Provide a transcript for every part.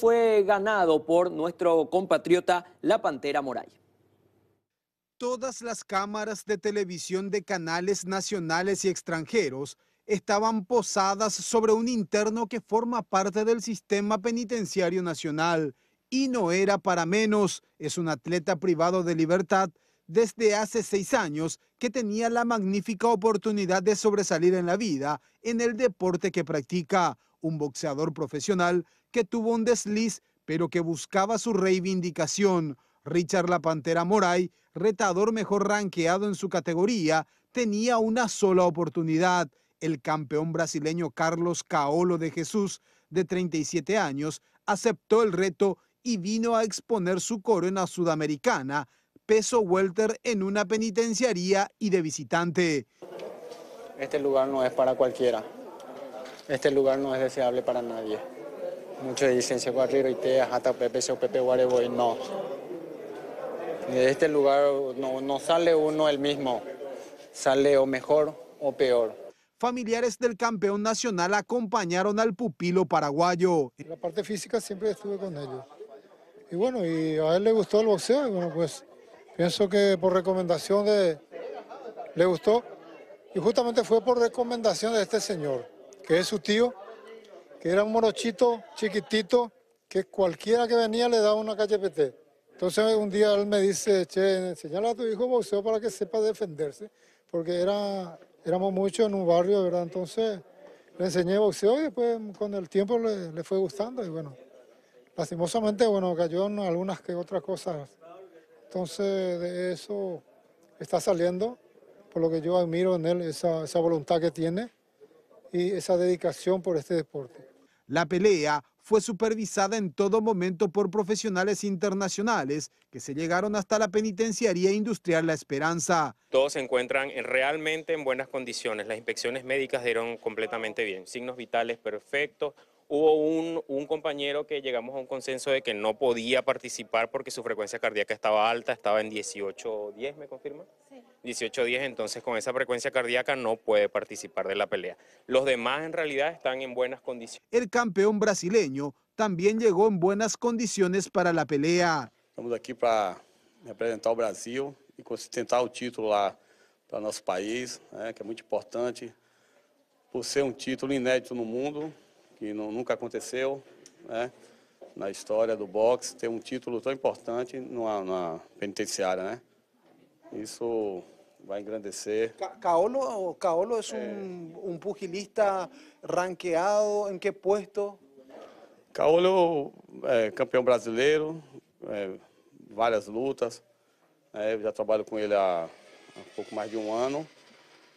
fue ganado por nuestro compatriota La Pantera Moray. Todas las cámaras de televisión de canales nacionales y extranjeros estaban posadas sobre un interno que forma parte del sistema penitenciario nacional y no era para menos. Es un atleta privado de libertad desde hace seis años que tenía la magnífica oportunidad de sobresalir en la vida en el deporte que practica un boxeador profesional que tuvo un desliz, pero que buscaba su reivindicación. Richard La Pantera Moray, retador mejor ranqueado en su categoría, tenía una sola oportunidad. El campeón brasileño Carlos Caolo de Jesús, de 37 años, aceptó el reto y vino a exponer su corona sudamericana, peso welter en una penitenciaría y de visitante. Este lugar no es para cualquiera este lugar no es deseable para nadie. Muchos dicen, se va a hasta Pepe, se Pepe, y no. De este lugar no, sale uno el mismo, sale o mejor o peor. Familiares del campeón nacional acompañaron al pupilo paraguayo. La parte física siempre estuve con ellos. Y bueno, y a él le gustó el boxeo, bueno, pues pienso que por recomendación de... le gustó. Y justamente fue por recomendación de este señor que es su tío, que era un morochito chiquitito, que cualquiera que venía le daba una cachepete. Entonces un día él me dice, che, enseñale a tu hijo boxeo para que sepa defenderse, porque era, éramos muchos en un barrio, ¿verdad? Entonces le enseñé boxeo y después con el tiempo le, fue gustando y bueno, lastimosamente, bueno, cayó en algunas que otras cosas. Entonces de eso está saliendo, por lo que yo admiro en él esa voluntad que tiene y esa dedicación por este deporte. La pelea fue supervisada en todo momento por profesionales internacionales que se llegaron hasta la penitenciaría industrial La Esperanza. Todos se encuentran realmente en buenas condiciones. Las inspecciones médicas dieron completamente bien. Signos vitales perfectos. Hubo un, compañero que llegamos a un consenso de que no podía participar porque su frecuencia cardíaca estaba alta, estaba en 18 10, ¿me confirma? 18 días, entonces con esa frecuencia cardíaca no puede participar de la pelea. Los demás en realidad están en buenas condiciones. El campeón brasileño también llegó en buenas condiciones para la pelea. Estamos aquí para representar al Brasil y sustentar el título para nuestro país, que es muy importante, por ser un um título inédito no mundo, que nunca aconteceu, en na historia del boxe, tener un um título tan importante en una penitenciaria. Eso va a engrandecer. Caolo, es un, eh. pugilista ranqueado, ¿en qué puesto? Caolo, é, eh, campeão brasileiro, é, eh, várias lutas. Ya já trabalho com ele há, más pouco de un um año.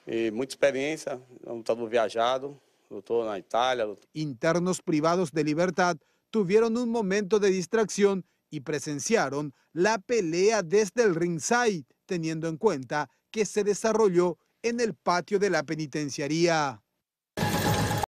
E muita experiência, é um lutador viajado, lutou na Itália. Internos privados de Libertad tuvieron un momento de distracción y presenciaron la pelea desde el ringside, teniendo en cuenta que se desarrolló en el patio de la penitenciaría.